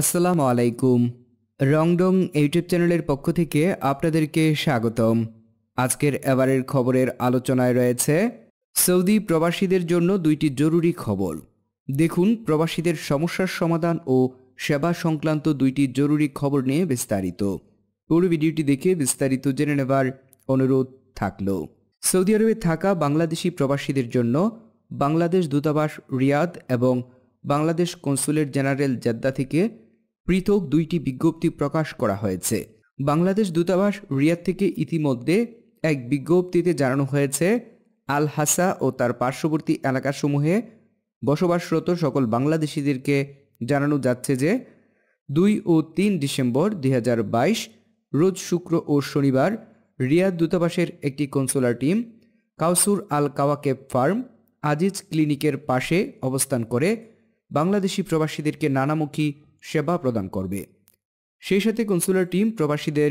আসসালামু আলাইকুম রংডং ইউটিউব চ্যানেলের পক্ষ থেকে আপনাদেরকে স্বাগতম আজকের এবারের খবরের আলোচনায় রয়েছে সৌদি প্রবাসীদের জন্য দুইটি জরুরি খবর দেখুন প্রবাসীদের সমস্যার সমাধান ও সেবা সংক্রান্ত দুইটি জরুরি খবর নিয়ে বিস্তারিত পুরো ভিডিওটি দেখে বিস্তারিত জেনে নেবার অনুরোধ থাকল সৌদি আরবে থাকা বাংলাদেশি প্রবাসীদের জন্য বাংলাদেশ দূতাবাস রিয়াদ এবং বাংলাদেশ কনসুলেট জেনারেল জেদ্দা থেকে পৃথক দুইটি বিজ্ঞপ্তি প্রকাশ করা হয়েছে বাংলাদেশ দূতাবাস রিয়াদ থেকে ইতিমধ্যে এক বিজ্ঞপ্তিতে জানানো হয়েছে আল হাসা ও তার পার্শ্ববর্তী এলাকাসমূহে বসবাসরত সকল বাংলাদেশিদেরকে জানানো যাচ্ছে যে দুই ও তিন ডিসেম্বর দুই রোজ শুক্র ও শনিবার রিয়াদ দূতাবাসের একটি কনসোলার টিম কাউসুর আল কাওয়াকেব ফার্ম আজিজ ক্লিনিকের পাশে অবস্থান করে বাংলাদেশি প্রবাসীদেরকে নানামুখী সেবা প্রদান করবে সেই সাথে কনসুলার টিম প্রবাসীদের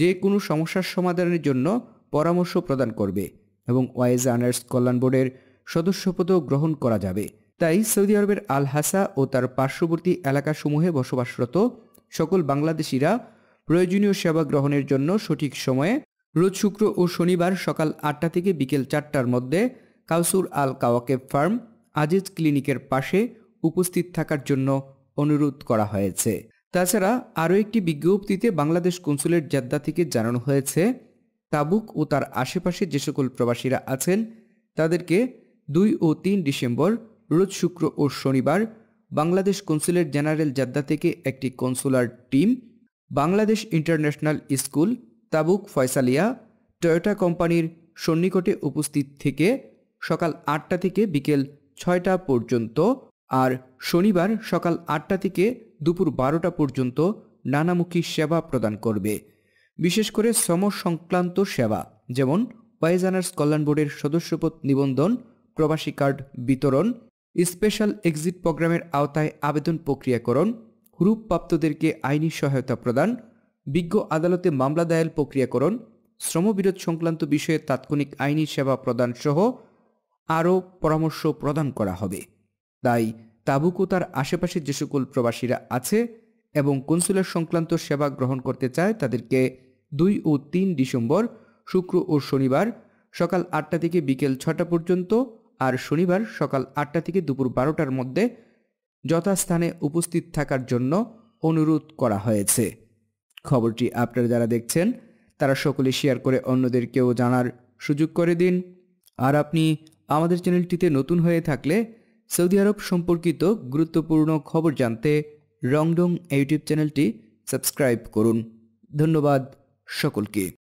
যে কোনো সমস্যার সমাধানের জন্য পরামর্শ প্রদান করবে এবং ওয়াইজ আনার্স কল্যাণ বোর্ডের সদস্যপদও গ্রহণ করা যাবে তাই সৌদি আরবের আল হাসা ও তার পার্শ্ববর্তী এলাকাসমূহে বসবাসরত সকল বাংলাদেশিরা প্রয়োজনীয় সেবা গ্রহণের জন্য সঠিক সময়ে রোজ শুক্র ও শনিবার সকাল আটটা থেকে বিকেল চারটার মধ্যে কাউসুর আল কাওয়াকেব ফার্ম আজিজ ক্লিনিকের পাশে উপস্থিত থাকার জন্য অনুরোধ করা হয়েছে তাছাড়া আরও একটি বিজ্ঞপ্তিতে বাংলাদেশ কনসুলেট জাদ্দা থেকে জানানো হয়েছে তাবুক ও তার আশেপাশে যে সকল প্রবাসীরা আছেন তাদেরকে দুই ও তিন ডিসেম্বর রোজ শুক্র ও শনিবার বাংলাদেশ কনসুলেট জেনারেল জাদ্দা থেকে একটি consular team Bangladesh international school Tabuk Faisaliah Toyota কোম্পানির সন্নিকটে উপস্থিত থেকে সকাল আটটা থেকে বিকেল ছয়টা পর্যন্ত আর শনিবার সকাল আটটা থেকে দুপুর বারোটা পর্যন্ত নানামুখী সেবা প্রদান করবে বিশেষ করে শ্রম সংক্রান্ত সেবা যেমন ওয়াইজানার্স কল্যাণ বোর্ডের সদস্যপদ নিবন্ধন প্রবাসী কার্ড বিতরণ স্পেশাল এক্সিট প্রোগ্রামের আওতায় আবেদন প্রক্রিয়াকরণ রূপপ্রাপ্তদেরকে আইনি সহায়তা প্রদান বিজ্ঞ আদালতে মামলা দায়ের প্রক্রিয়াকরণ শ্রমবিরোধ সংক্রান্ত বিষয়ে তাৎক্ষণিক আইনি সেবা প্রদান সহ আরও পরামর্শ প্রদান করা হবে তাই তাবুকু তার আশেপাশে যে সকল প্রবাসীরা আছে এবং কনসুলার সংক্রান্ত সেবা গ্রহণ করতে চায় তাদেরকে দুই ও তিন ডিসেম্বর শুক্র ও শনিবার সকাল আটটা থেকে বিকেল ছটা পর্যন্ত আর শনিবার সকাল আটটা থেকে দুপুর বারোটার মধ্যে যথাস্থানে উপস্থিত থাকার জন্য অনুরোধ করা হয়েছে খবরটি আপনারা যারা দেখছেন তারা সকলে শেয়ার করে অন্যদেরকেও জানার সুযোগ করে দিন আর আপনি আমাদের চ্যানেলটিতে নতুন হয়ে থাকলে সৌদি আরব সম্পর্কিত গুরুত্বপূর্ণ খবর জানতে রংডং ইউটিউব চ্যানেলটি সাবস্ক্রাইব করুন ধন্যবাদ সকলকে